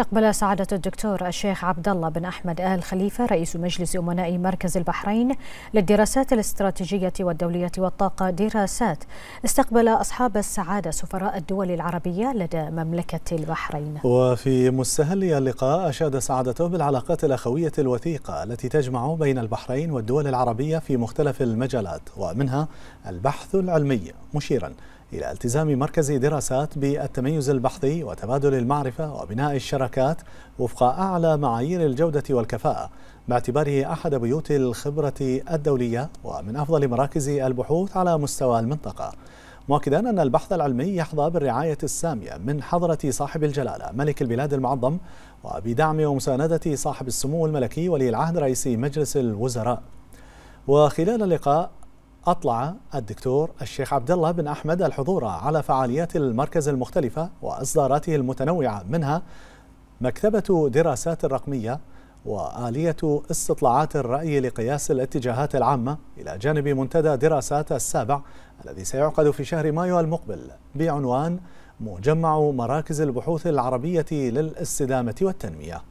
استقبل سعادة الدكتور الشيخ عبد الله بن أحمد آل خليفة رئيس مجلس أمناء مركز البحرين للدراسات الاستراتيجية والدولية والطاقة دراسات استقبل أصحاب السعادة سفراء الدول العربية لدى مملكة البحرين وفي مستهل اللقاء أشاد سعادته بالعلاقات الأخوية الوثيقة التي تجمع بين البحرين والدول العربية في مختلف المجالات ومنها البحث العلمي مشيرا إلى التزام مركز دراسات بالتميز البحثي وتبادل المعرفة وبناء الشراكات وفق أعلى معايير الجودة والكفاءة باعتباره أحد بيوت الخبرة الدولية ومن أفضل مراكز البحوث على مستوى المنطقة مؤكدا أن البحث العلمي يحظى بالرعاية السامية من حضرة صاحب الجلالة ملك البلاد المعظم وبدعم ومساندة صاحب السمو الملكي ولي العهد رئيس مجلس الوزراء وخلال اللقاء أطلع الدكتور الشيخ عبد الله بن أحمد الحضور على فعاليات المركز المختلفة وإصداراته المتنوعة منها مكتبة دراسات الرقمية وآلية استطلاعات الرأي لقياس الاتجاهات العامة إلى جانب منتدى دراسات السابع الذي سيعقد في شهر مايو المقبل بعنوان مجمع مراكز البحوث العربية للاستدامة والتنمية